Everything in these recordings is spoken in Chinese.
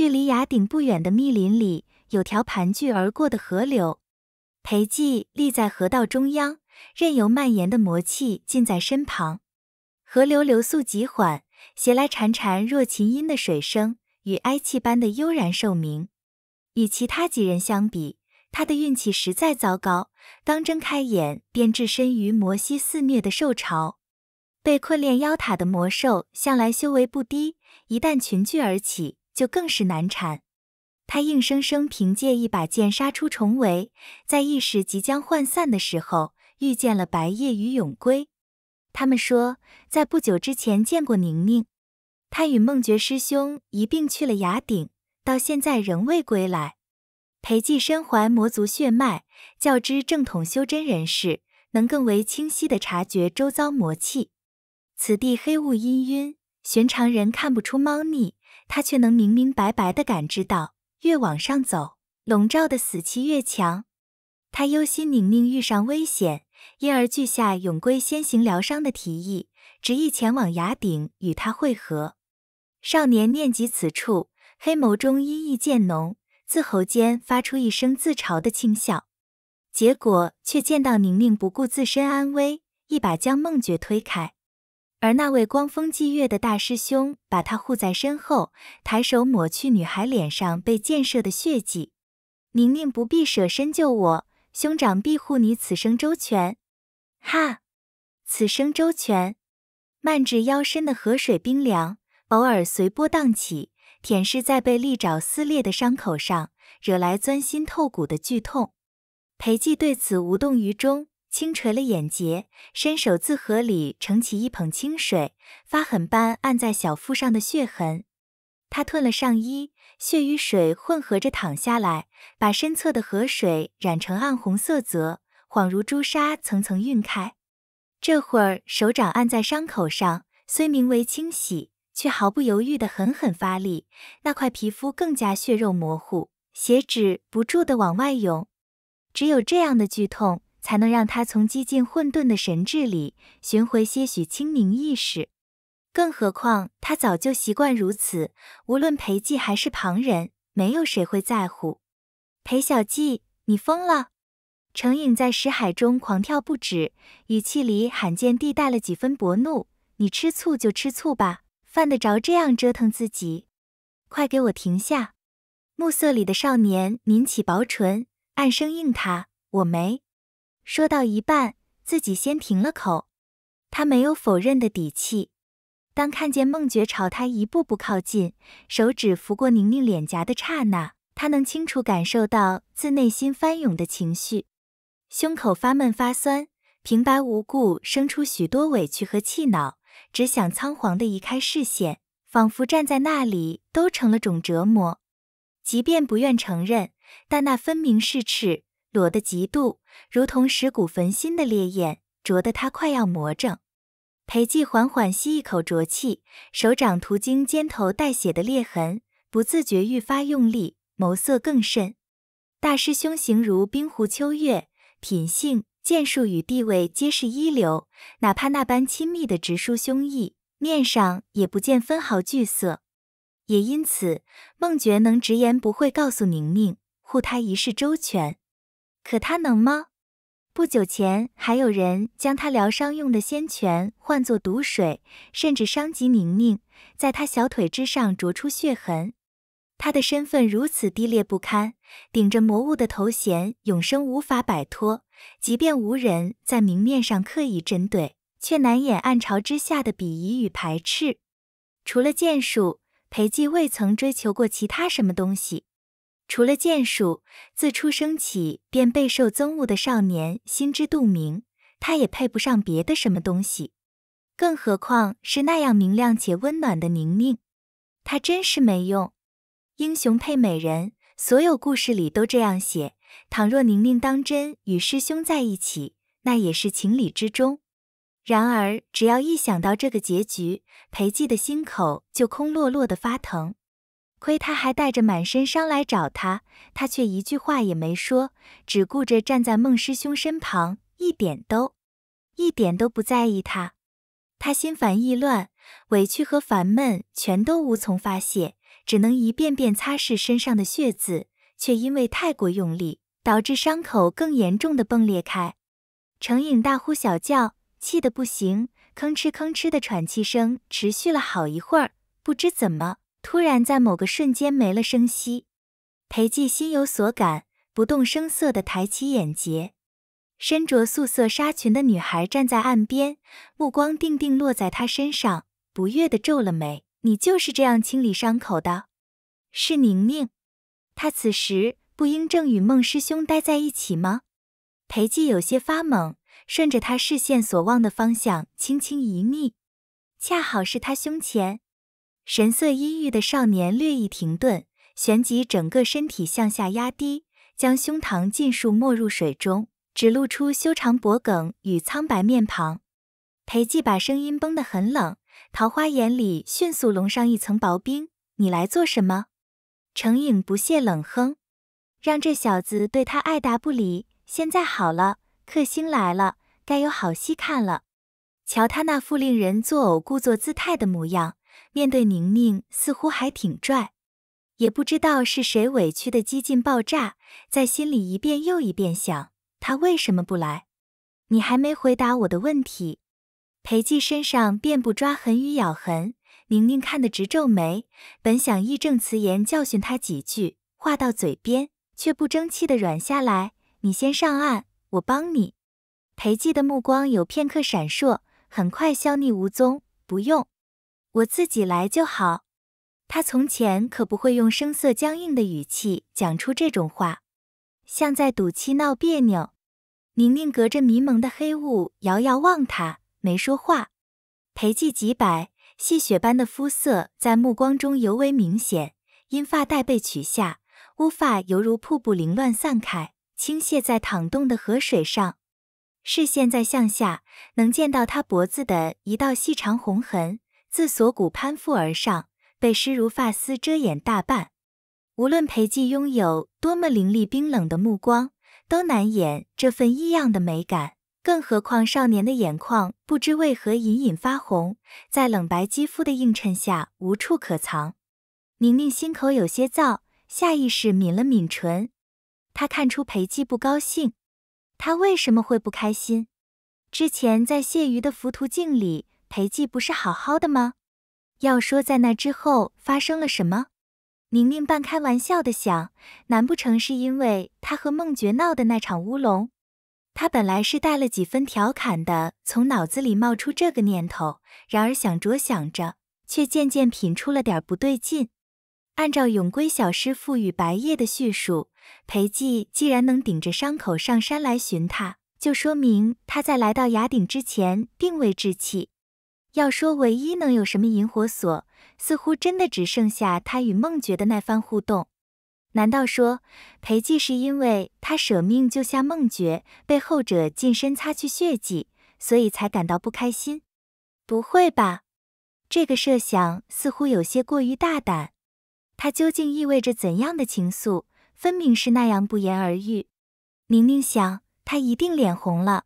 距离崖顶不远的密林里，有条盘踞而过的河流。裴寂立在河道中央，任由蔓延的魔气浸在身旁。河流流速极缓，携来潺潺若琴音的水声与哀泣般的悠然兽鸣。与其他几人相比，他的运气实在糟糕。刚睁开眼，便置身于魔气肆虐的兽潮。被困炼妖塔的魔兽向来修为不低，一旦群聚而起。就更是难缠，他硬生生凭借一把剑杀出重围，在意识即将涣散的时候，遇见了白夜与永归。他们说，在不久之前见过宁宁，他与梦觉师兄一并去了崖顶，到现在仍未归来。裴寂身怀魔族血脉，较之正统修真人士，能更为清晰的察觉周遭魔气。此地黑雾氤氲，寻常人看不出猫腻。他却能明明白白的感知到，越往上走，笼罩的死气越强。他忧心宁宁遇上危险，因而拒下永归先行疗伤的提议，执意前往崖顶与他会合。少年念及此处，黑眸中阴意渐浓，自喉间发出一声自嘲的轻笑。结果却见到宁宁不顾自身安危，一把将梦觉推开。而那位光风霁月的大师兄把他护在身后，抬手抹去女孩脸上被箭射的血迹。宁宁不必舍身救我，兄长必护你此生周全。哈，此生周全。漫至腰身的河水冰凉，偶尔随波荡起，舔舐在被利爪撕裂的伤口上，惹来钻心透骨的剧痛。裴寂对此无动于衷。轻垂了眼睫，伸手自河里盛起一捧清水，发狠般按在小腹上的血痕。他褪了上衣，血与水混合着淌下来，把身侧的河水染成暗红色泽，恍如朱砂层层晕开。这会儿手掌按在伤口上，虽名为清洗，却毫不犹豫地狠狠发力，那块皮肤更加血肉模糊，血止不住地往外涌。只有这样的剧痛。才能让他从激进混沌的神智里寻回些许清明意识。更何况他早就习惯如此，无论裴寂还是旁人，没有谁会在乎。裴小寂，你疯了！程颖在识海中狂跳不止，语气里罕见地带了几分薄怒：“你吃醋就吃醋吧，犯得着这样折腾自己？快给我停下！”暮色里的少年抿起薄唇，暗声应他：“我没。”说到一半，自己先停了口。他没有否认的底气。当看见孟珏朝他一步步靠近，手指拂过宁宁脸颊的刹那，他能清楚感受到自内心翻涌的情绪，胸口发闷发酸，平白无故生出许多委屈和气恼，只想仓皇的移开视线，仿佛站在那里都成了种折磨。即便不愿承认，但那分明是耻。裸的嫉妒，如同蚀骨焚心的烈焰，灼得他快要魔怔。裴寂缓缓吸一口浊气，手掌途经肩头带血的裂痕，不自觉愈发用力，眸色更深。大师兄形如冰湖秋月，品性、剑术与地位皆是一流，哪怕那般亲密的直抒胸臆，面上也不见分毫惧色。也因此，孟珏能直言不讳告诉宁宁，护他一世周全。可他能吗？不久前还有人将他疗伤用的仙泉换作毒水，甚至伤及宁宁，在他小腿之上啄出血痕。他的身份如此低劣不堪，顶着魔物的头衔，永生无法摆脱。即便无人在明面上刻意针对，却难掩暗潮之下的鄙夷与排斥。除了剑术，裴寂未曾追求过其他什么东西。除了剑术，自出生起便备受憎恶的少年心知肚明，他也配不上别的什么东西，更何况是那样明亮且温暖的宁宁。他真是没用。英雄配美人，所有故事里都这样写。倘若宁宁当真与师兄在一起，那也是情理之中。然而，只要一想到这个结局，裴寂的心口就空落落的发疼。亏他还带着满身伤来找他，他却一句话也没说，只顾着站在孟师兄身旁，一点都、一点都不在意他。他心烦意乱，委屈和烦闷全都无从发泄，只能一遍遍擦拭身上的血渍，却因为太过用力，导致伤口更严重的崩裂开。程颖大呼小叫，气得不行，吭哧吭哧的喘气声持续了好一会儿，不知怎么。突然，在某个瞬间没了声息，裴寂心有所感，不动声色地抬起眼睫。身着素色纱裙的女孩站在岸边，目光定定落在他身上，不悦地皱了眉：“你就是这样清理伤口的？”是宁宁，她此时不应正与孟师兄待在一起吗？裴寂有些发懵，顺着她视线所望的方向轻轻一睨，恰好是她胸前。神色阴郁的少年略一停顿，旋即整个身体向下压低，将胸膛尽数没入水中，只露出修长脖颈与苍白面庞。裴寂把声音绷得很冷，桃花眼里迅速笼上一层薄冰。你来做什么？程颖不屑冷哼，让这小子对他爱答不理，现在好了，克星来了，该有好戏看了。瞧他那副令人作呕、故作姿态的模样。面对宁宁，似乎还挺拽，也不知道是谁委屈的激进爆炸，在心里一遍又一遍想，他为什么不来？你还没回答我的问题。裴寂身上遍布抓痕与咬痕，宁宁看得直皱眉，本想义正词严教训他几句，话到嘴边却不争气的软下来。你先上岸，我帮你。裴寂的目光有片刻闪烁，很快消匿无踪。不用。我自己来就好。他从前可不会用声色僵硬的语气讲出这种话，像在赌气闹别扭。宁宁隔着迷蒙的黑雾遥遥望他，没说话。裴寂极白，细雪般的肤色在目光中尤为明显。因发带被取下，乌发犹如瀑布凌乱散开，倾泻在淌动的河水上。视线在向下，能见到他脖子的一道细长红痕。自锁骨攀附而上，被湿如发丝遮掩大半。无论裴寂拥有多么凌厉冰冷的目光，都难掩这份异样的美感。更何况少年的眼眶不知为何隐隐发红，在冷白肌肤的映衬下无处可藏。宁宁心口有些燥，下意识抿了抿唇。她看出裴寂不高兴，他为什么会不开心？之前在谢瑜的浮屠镜里。裴寂不是好好的吗？要说在那之后发生了什么，宁宁半开玩笑的想，难不成是因为他和孟珏闹的那场乌龙？他本来是带了几分调侃的，从脑子里冒出这个念头。然而想着想着，却渐渐品出了点不对劲。按照永归小师傅与白夜的叙述，裴寂既然能顶着伤口上山来寻他，就说明他在来到崖顶之前并未置气。要说唯一能有什么引火索，似乎真的只剩下他与梦觉的那番互动。难道说裴寂是因为他舍命救下梦觉，被后者近身擦去血迹，所以才感到不开心？不会吧，这个设想似乎有些过于大胆。他究竟意味着怎样的情愫？分明是那样不言而喻。宁宁想他一定脸红了，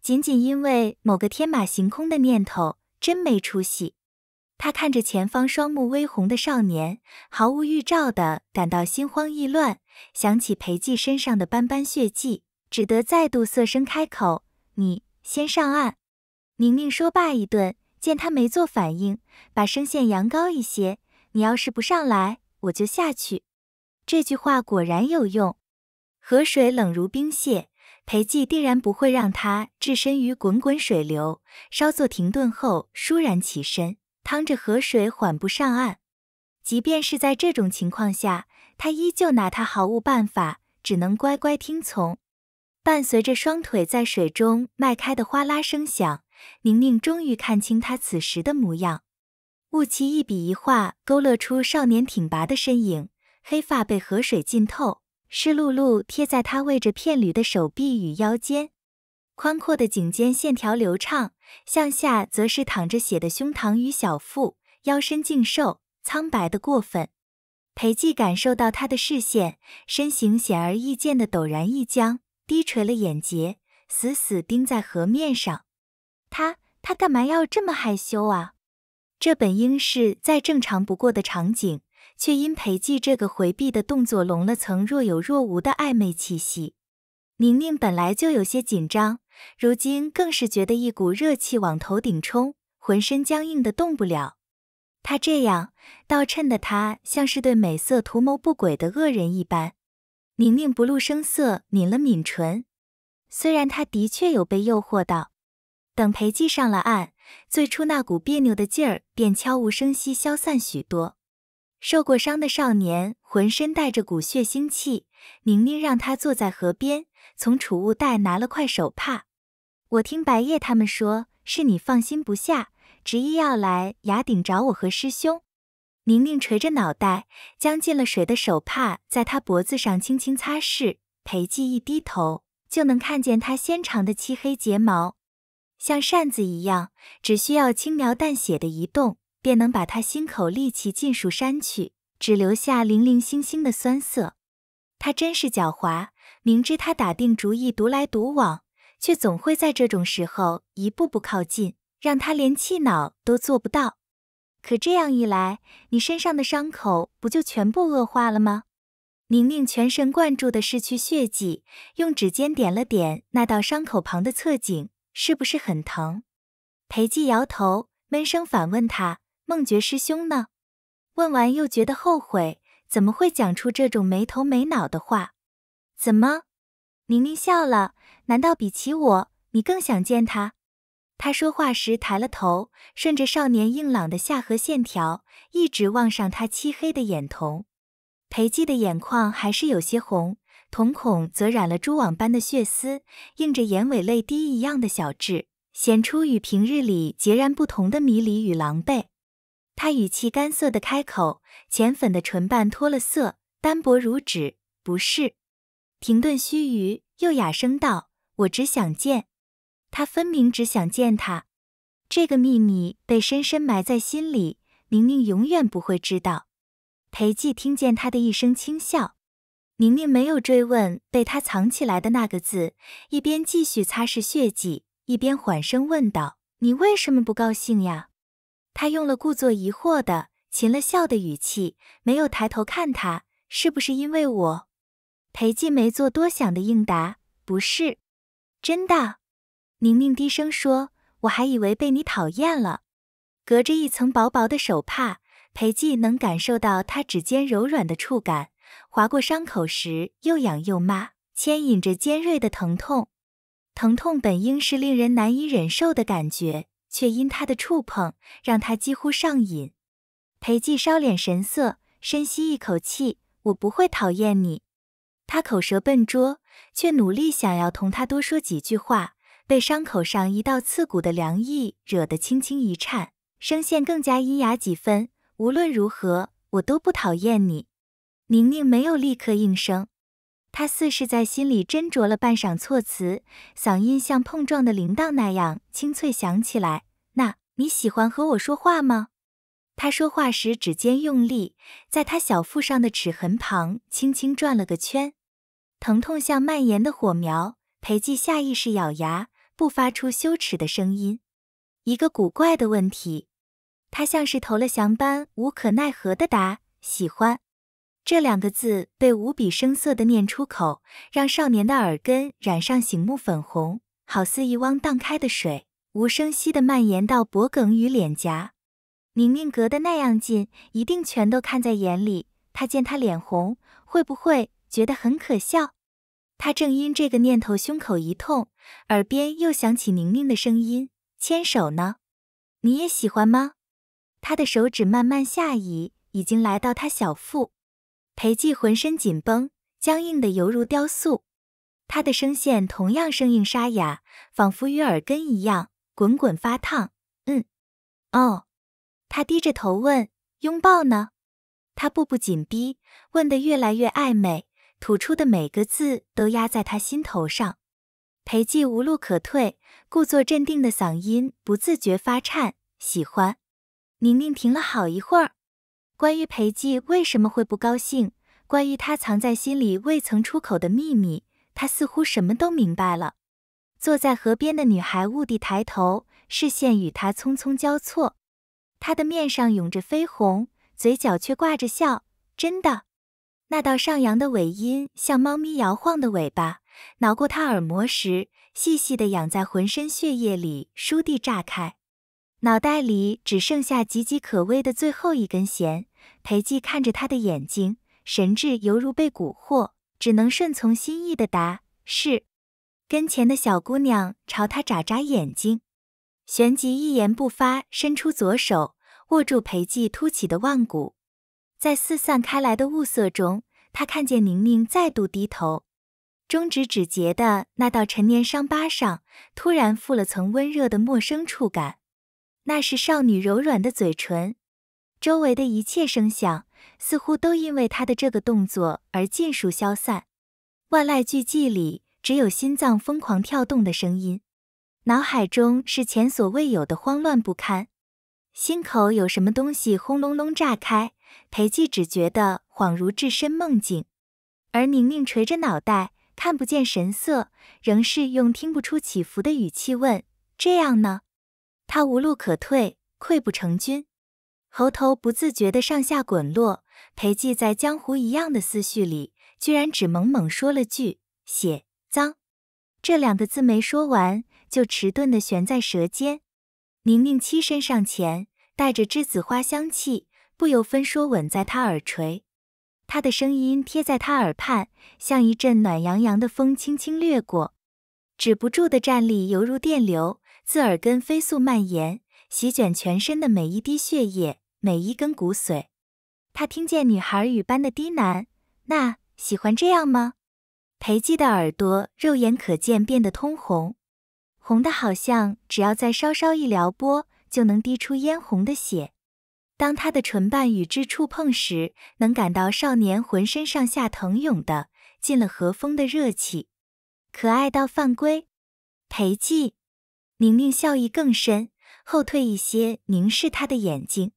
仅仅因为某个天马行空的念头。真没出息！他看着前方双目微红的少年，毫无预兆的感到心慌意乱，想起裴寂身上的斑斑血迹，只得再度色声开口：“你先上岸。”宁宁说罢一顿，见他没做反应，把声线扬高一些：“你要是不上来，我就下去。”这句话果然有用，河水冷如冰屑。裴寂定然不会让他置身于滚滚水流，稍作停顿后，倏然起身，趟着河水缓步上岸。即便是在这种情况下，他依旧拿他毫无办法，只能乖乖听从。伴随着双腿在水中迈开的哗啦声响，宁宁终于看清他此时的模样。雾气一笔一画勾勒出少年挺拔的身影，黑发被河水浸透。湿漉漉贴在他位着片履的手臂与腰间，宽阔的颈肩线条流畅，向下则是淌着血的胸膛与小腹，腰身净瘦，苍白的过分。裴寂感受到他的视线，身形显而易见的陡然一僵，低垂了眼睫，死死盯在河面上。他他干嘛要这么害羞啊？这本应是再正常不过的场景。却因裴寂这个回避的动作笼了层若有若无的暧昧气息。宁宁本来就有些紧张，如今更是觉得一股热气往头顶冲，浑身僵硬的动不了。他这样倒衬得他像是对美色图谋不轨的恶人一般。宁宁不露声色，抿了抿唇。虽然他的确有被诱惑到，等裴寂上了岸，最初那股别扭的劲儿便悄无声息消散许多。受过伤的少年浑身带着股血腥气。宁宁让他坐在河边，从储物袋拿了块手帕。我听白夜他们说，是你放心不下，执意要来崖顶找我和师兄。宁宁垂着脑袋，将进了水的手帕在他脖子上轻轻擦拭。裴寂一低头，就能看见他纤长的漆黑睫毛，像扇子一样，只需要轻描淡写的移动。便能把他心口戾气尽数删去，只留下零零星星的酸涩。他真是狡猾，明知他打定主意独来独往，却总会在这种时候一步步靠近，让他连气恼都做不到。可这样一来，你身上的伤口不就全部恶化了吗？宁宁全神贯注的拭去血迹，用指尖点了点那道伤口旁的侧颈，是不是很疼？裴寂摇头，闷声反问他。孟觉师兄呢？问完又觉得后悔，怎么会讲出这种没头没脑的话？怎么？宁宁笑了。难道比起我，你更想见他？他说话时抬了头，顺着少年硬朗的下颌线条，一直望上他漆黑的眼瞳。裴寂的眼眶还是有些红，瞳孔则染了蛛网般的血丝，映着眼尾泪滴一样的小痣，显出与平日里截然不同的迷离与狼狈。他语气干涩地开口，浅粉的唇瓣脱了色，单薄如纸。不是。停顿须臾，又哑声道：“我只想见他。”分明只想见他。这个秘密被深深埋在心里，宁宁永远不会知道。裴寂听见他的一声轻笑，宁宁没有追问被他藏起来的那个字，一边继续擦拭血迹，一边缓声问道：“你为什么不高兴呀？”他用了故作疑惑的噙了笑的语气，没有抬头看他，是不是因为我？裴寂没做多想的应答，不是。真的？宁宁低声说，我还以为被你讨厌了。隔着一层薄薄的手帕，裴寂能感受到他指尖柔软的触感，划过伤口时又痒又麻，牵引着尖锐的疼痛。疼痛本应是令人难以忍受的感觉。却因他的触碰，让他几乎上瘾。裴寂烧脸神色，深吸一口气：“我不会讨厌你。”他口舌笨拙，却努力想要同他多说几句话，被伤口上一道刺骨的凉意惹得轻轻一颤，声线更加阴哑几分。无论如何，我都不讨厌你。宁宁没有立刻应声，她似是在心里斟酌了半晌措辞，嗓音像碰撞的铃铛那样清脆响起来。你喜欢和我说话吗？他说话时指尖用力，在他小腹上的齿痕旁轻轻转了个圈，疼痛像蔓延的火苗。裴寂下意识咬牙，不发出羞耻的声音。一个古怪的问题，他像是投了降般无可奈何的答：“喜欢。”这两个字被无比声涩的念出口，让少年的耳根染上醒目粉红，好似一汪荡开的水。无声息地蔓延到脖颈与脸颊，宁宁隔得那样近，一定全都看在眼里。他见她脸红，会不会觉得很可笑？他正因这个念头胸口一痛，耳边又响起宁宁的声音：“牵手呢，你也喜欢吗？”他的手指慢慢下移，已经来到他小腹。裴寂浑身紧绷，僵硬的犹如雕塑。他的声线同样生硬沙哑，仿佛与耳根一样。滚滚发烫，嗯，哦，他低着头问，拥抱呢？他步步紧逼，问的越来越暧昧，吐出的每个字都压在他心头上。裴寂无路可退，故作镇定的嗓音不自觉发颤，喜欢。宁宁停了好一会儿，关于裴寂为什么会不高兴，关于他藏在心里未曾出口的秘密，他似乎什么都明白了。坐在河边的女孩蓦地抬头，视线与他匆匆交错，她的面上涌着绯红，嘴角却挂着笑。真的？那道上扬的尾音像猫咪摇晃的尾巴，挠过他耳膜时，细细的痒在浑身血液里倏地炸开，脑袋里只剩下岌岌可危的最后一根弦。裴寂看着他的眼睛，神智犹如被蛊惑，只能顺从心意的答是。跟前的小姑娘朝他眨眨眼睛，旋即一言不发，伸出左手握住裴寂凸起的腕骨。在四散开来的雾色中，他看见宁宁再度低头，中指指节的那道陈年伤疤上突然附了层温热的陌生触感，那是少女柔软的嘴唇。周围的一切声响似乎都因为他的这个动作而尽数消散，万籁俱寂里。只有心脏疯狂跳动的声音，脑海中是前所未有的慌乱不堪，心口有什么东西轰隆隆炸开。裴寂只觉得恍如置身梦境，而宁宁垂着脑袋，看不见神色，仍是用听不出起伏的语气问：“这样呢？”他无路可退，溃不成军，喉头不自觉的上下滚落。裴寂在江湖一样的思绪里，居然只猛猛说了句：“写。”脏这两个字没说完，就迟钝的悬在舌尖。宁宁栖身上前，带着栀子花香气，不由分说吻在她耳垂。他的声音贴在他耳畔，像一阵暖洋洋的风轻轻掠过。止不住的战栗犹如电流自耳根飞速蔓延，席卷全身的每一滴血液，每一根骨髓。他听见女孩语般的低喃：“那喜欢这样吗？”裴寂的耳朵肉眼可见变得通红，红的好像只要再稍稍一撩拨就能滴出嫣红的血。当他的唇瓣与之触碰时，能感到少年浑身上下腾涌的、进了和风的热气，可爱到犯规。裴寂，宁宁笑意更深，后退一些，凝视他的眼睛。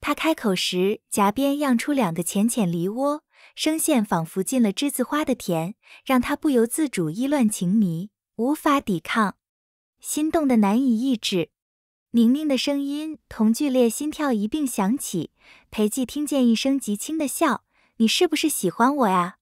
他开口时，颊边漾出两个浅浅梨窝。声线仿佛进了栀子花的甜，让他不由自主意乱情迷，无法抵抗，心动的难以抑制。宁宁的声音同剧烈心跳一并响起，裴寂听见一声极轻的笑：“你是不是喜欢我呀？”